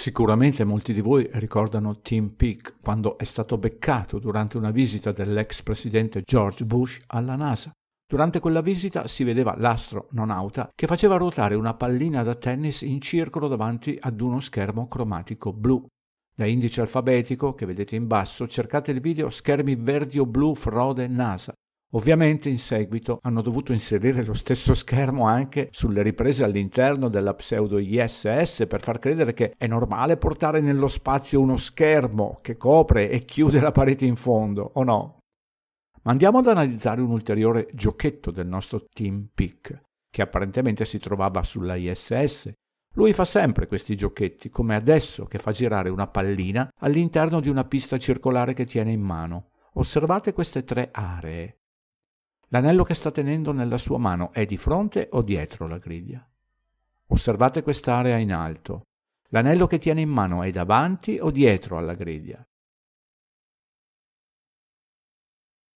Sicuramente molti di voi ricordano Tim Peake quando è stato beccato durante una visita dell'ex presidente George Bush alla NASA. Durante quella visita si vedeva l'astronauta che faceva ruotare una pallina da tennis in circolo davanti ad uno schermo cromatico blu. Da indice alfabetico, che vedete in basso, cercate il video Schermi verdi o blu frode NASA Ovviamente in seguito hanno dovuto inserire lo stesso schermo anche sulle riprese all'interno della pseudo ISS per far credere che è normale portare nello spazio uno schermo che copre e chiude la parete in fondo, o no? Ma andiamo ad analizzare un ulteriore giochetto del nostro team Peak, che apparentemente si trovava sulla ISS. Lui fa sempre questi giochetti, come adesso che fa girare una pallina all'interno di una pista circolare che tiene in mano. Osservate queste tre aree. L'anello che sta tenendo nella sua mano è di fronte o dietro la griglia? Osservate quest'area in alto. L'anello che tiene in mano è davanti o dietro alla griglia?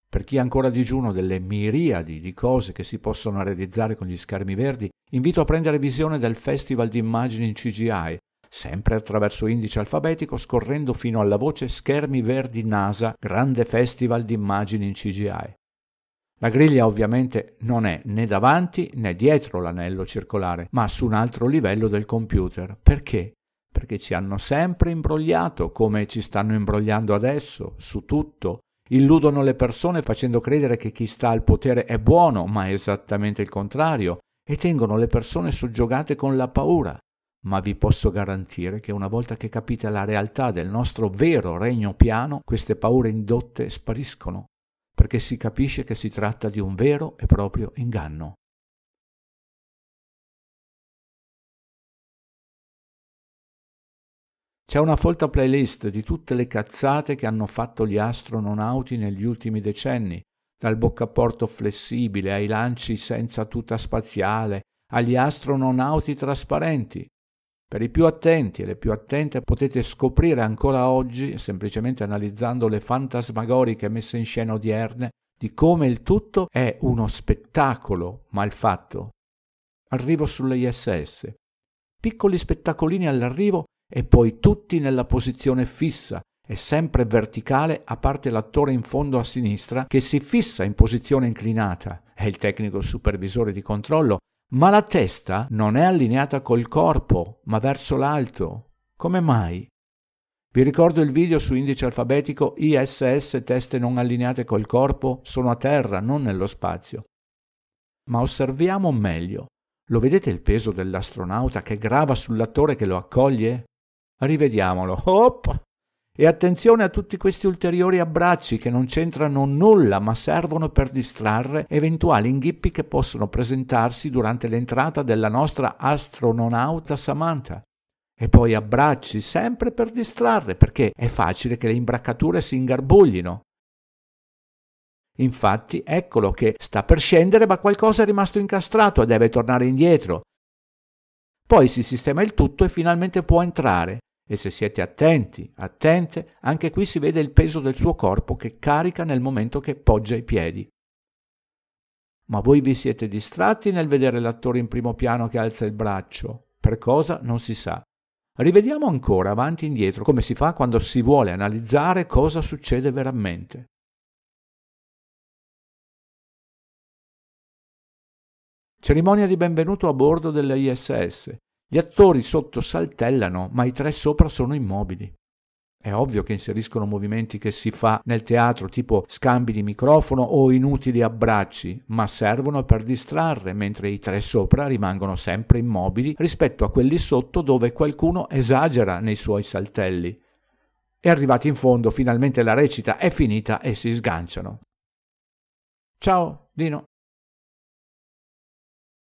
Per chi è ancora digiuno delle miriadi di cose che si possono realizzare con gli schermi verdi, invito a prendere visione del Festival di immagini in CGI, sempre attraverso indice alfabetico scorrendo fino alla voce Schermi Verdi NASA, grande festival di immagini in CGI. La griglia ovviamente non è né davanti né dietro l'anello circolare, ma su un altro livello del computer. Perché? Perché ci hanno sempre imbrogliato, come ci stanno imbrogliando adesso, su tutto. Illudono le persone facendo credere che chi sta al potere è buono, ma è esattamente il contrario, e tengono le persone soggiogate con la paura. Ma vi posso garantire che una volta che capite la realtà del nostro vero regno piano, queste paure indotte spariscono perché si capisce che si tratta di un vero e proprio inganno. C'è una folta playlist di tutte le cazzate che hanno fatto gli astronauti negli ultimi decenni, dal boccaporto flessibile ai lanci senza tuta spaziale, agli astronauti trasparenti, per i più attenti e le più attente potete scoprire ancora oggi, semplicemente analizzando le fantasmagoriche messe in scena odierne, di come il tutto è uno spettacolo mal fatto. Arrivo sulle ISS. Piccoli spettacolini all'arrivo e poi tutti nella posizione fissa e sempre verticale a parte l'attore in fondo a sinistra che si fissa in posizione inclinata e il tecnico supervisore di controllo ma la testa non è allineata col corpo, ma verso l'alto. Come mai? Vi ricordo il video su indice alfabetico ISS teste non allineate col corpo sono a terra, non nello spazio. Ma osserviamo meglio. Lo vedete il peso dell'astronauta che grava sull'attore che lo accoglie? Rivediamolo. Hop! E attenzione a tutti questi ulteriori abbracci che non c'entrano nulla ma servono per distrarre eventuali inghippi che possono presentarsi durante l'entrata della nostra astronauta Samantha. E poi abbracci sempre per distrarre perché è facile che le imbraccature si ingarbuglino. Infatti eccolo che sta per scendere ma qualcosa è rimasto incastrato e deve tornare indietro. Poi si sistema il tutto e finalmente può entrare. E se siete attenti, attente, anche qui si vede il peso del suo corpo che carica nel momento che poggia i piedi. Ma voi vi siete distratti nel vedere l'attore in primo piano che alza il braccio. Per cosa non si sa. Rivediamo ancora avanti e indietro come si fa quando si vuole analizzare cosa succede veramente. Cerimonia di benvenuto a bordo dell'ISS. Gli attori sotto saltellano, ma i tre sopra sono immobili. È ovvio che inseriscono movimenti che si fa nel teatro, tipo scambi di microfono o inutili abbracci, ma servono per distrarre, mentre i tre sopra rimangono sempre immobili rispetto a quelli sotto dove qualcuno esagera nei suoi saltelli. E arrivati in fondo, finalmente la recita è finita e si sganciano. Ciao, Dino.